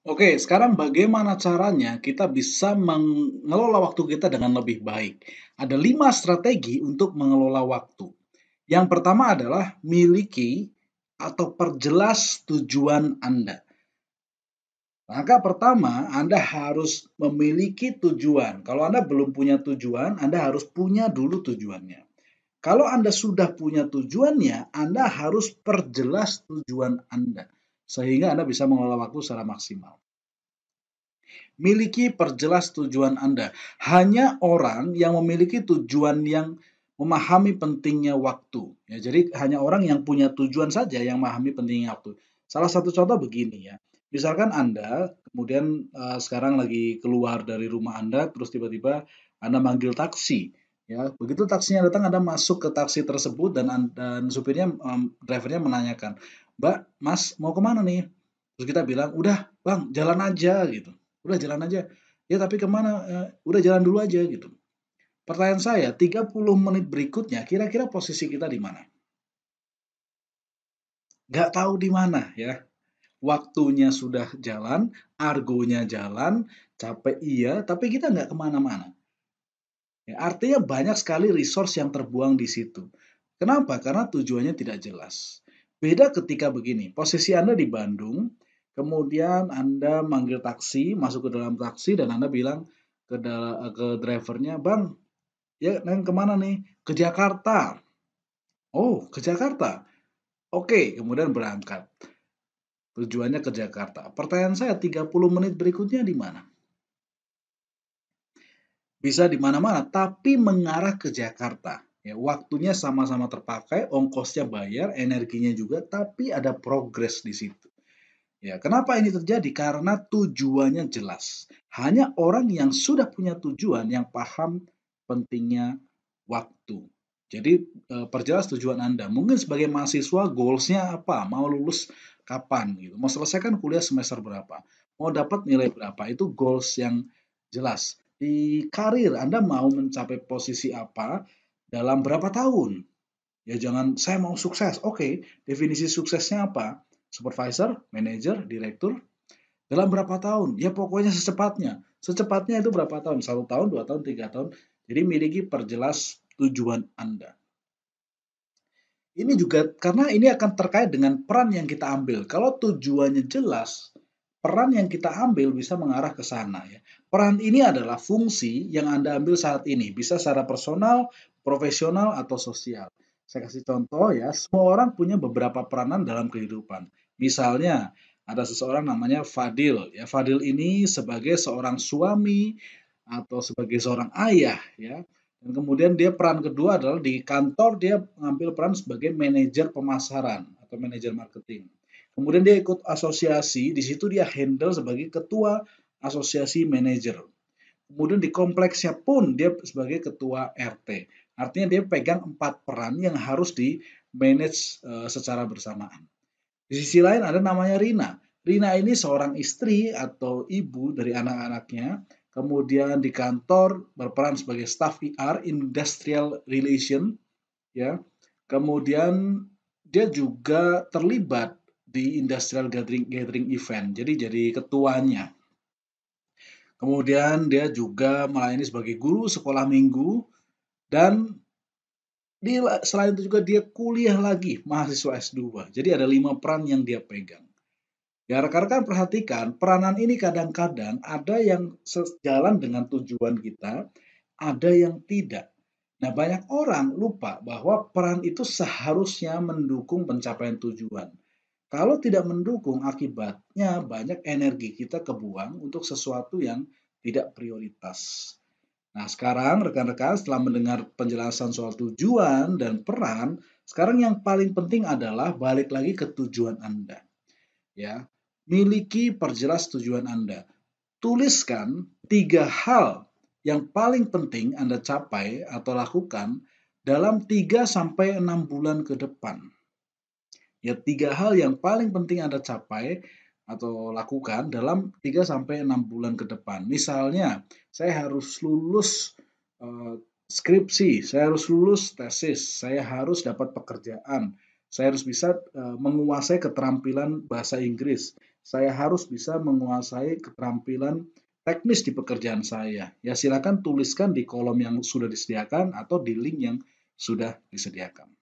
Oke, sekarang bagaimana caranya kita bisa mengelola waktu kita dengan lebih baik? Ada lima strategi untuk mengelola waktu. Yang pertama adalah miliki atau perjelas tujuan Anda. Langkah pertama, Anda harus memiliki tujuan. Kalau Anda belum punya tujuan, Anda harus punya dulu tujuannya. Kalau Anda sudah punya tujuannya, Anda harus perjelas tujuan Anda sehingga Anda bisa mengelola waktu secara maksimal. Miliki perjelas tujuan Anda. Hanya orang yang memiliki tujuan yang memahami pentingnya waktu. Ya, jadi hanya orang yang punya tujuan saja yang memahami pentingnya waktu. Salah satu contoh begini ya. Misalkan Anda kemudian uh, sekarang lagi keluar dari rumah Anda terus tiba-tiba Anda manggil taksi. Ya, begitu taksinya datang Anda masuk ke taksi tersebut dan dan supirnya um, drivernya menanyakan, Mbak, Mas mau kemana nih? Terus kita bilang, udah bang jalan aja gitu. Udah jalan aja. Ya tapi kemana? Eh, udah jalan dulu aja gitu. Pertanyaan saya, 30 menit berikutnya kira-kira posisi kita di mana? Gak tahu di mana ya. Waktunya sudah jalan, argonya jalan, capek iya, tapi kita nggak kemana-mana. Ya, artinya banyak sekali resource yang terbuang di situ. Kenapa? Karena tujuannya tidak jelas. Beda ketika begini, posisi Anda di Bandung, kemudian Anda manggil taksi, masuk ke dalam taksi dan Anda bilang ke ke drivernya, "Bang, ya neng kemana nih? Ke Jakarta." Oh, ke Jakarta. Oke, kemudian berangkat. Tujuannya ke Jakarta. Pertanyaan saya, 30 menit berikutnya di mana? Bisa di mana-mana, tapi mengarah ke Jakarta. Ya, waktunya sama-sama terpakai, ongkosnya bayar, energinya juga, tapi ada progres di situ. Ya, kenapa ini terjadi? Karena tujuannya jelas. Hanya orang yang sudah punya tujuan yang paham pentingnya waktu. Jadi eh, perjelas tujuan Anda. Mungkin sebagai mahasiswa goalsnya apa? Mau lulus kapan? Gitu. Mau selesaikan kuliah semester berapa? Mau dapat nilai berapa? Itu goals yang jelas. Di karir Anda mau mencapai posisi apa? dalam berapa tahun? Ya jangan saya mau sukses. Oke, okay, definisi suksesnya apa? Supervisor, manager, direktur. Dalam berapa tahun? Ya pokoknya secepatnya. Secepatnya itu berapa tahun? Satu tahun, dua tahun, tiga tahun. Jadi miliki perjelas tujuan Anda. Ini juga karena ini akan terkait dengan peran yang kita ambil. Kalau tujuannya jelas, peran yang kita ambil bisa mengarah ke sana ya. Peran ini adalah fungsi yang Anda ambil saat ini, bisa secara personal, profesional atau sosial. Saya kasih contoh ya, semua orang punya beberapa peranan dalam kehidupan. Misalnya, ada seseorang namanya Fadil. Ya, Fadil ini sebagai seorang suami atau sebagai seorang ayah ya. Dan kemudian dia peran kedua adalah di kantor dia mengambil peran sebagai manajer pemasaran atau manajer marketing. Kemudian dia ikut asosiasi, di situ dia handle sebagai ketua asosiasi manajer. Kemudian di kompleksnya pun dia sebagai ketua RT. Artinya dia pegang empat peran yang harus di manage uh, secara bersamaan. Di sisi lain ada namanya Rina. Rina ini seorang istri atau ibu dari anak-anaknya, kemudian di kantor berperan sebagai staff IR Industrial Relation ya. Kemudian dia juga terlibat di Industrial Gathering Gathering Event. Jadi jadi ketuanya. Kemudian dia juga melayani sebagai guru sekolah minggu dan di, selain itu juga dia kuliah lagi, mahasiswa S2. Jadi ada lima peran yang dia pegang. Ya rekan-rekan perhatikan, peranan ini kadang-kadang ada yang sejalan dengan tujuan kita, ada yang tidak. Nah banyak orang lupa bahwa peran itu seharusnya mendukung pencapaian tujuan. Kalau tidak mendukung, akibatnya banyak energi kita kebuang untuk sesuatu yang tidak prioritas. Nah, sekarang rekan-rekan setelah mendengar penjelasan soal tujuan dan peran, sekarang yang paling penting adalah balik lagi ke tujuan Anda. Ya, miliki perjelas tujuan Anda. Tuliskan tiga hal yang paling penting Anda capai atau lakukan dalam 3 sampai 6 bulan ke depan. Ya, tiga hal yang paling penting Anda capai atau lakukan dalam 3 sampai 6 bulan ke depan. Misalnya, saya harus lulus uh, skripsi, saya harus lulus tesis, saya harus dapat pekerjaan, saya harus bisa uh, menguasai keterampilan bahasa Inggris, saya harus bisa menguasai keterampilan teknis di pekerjaan saya. Ya silakan tuliskan di kolom yang sudah disediakan atau di link yang sudah disediakan.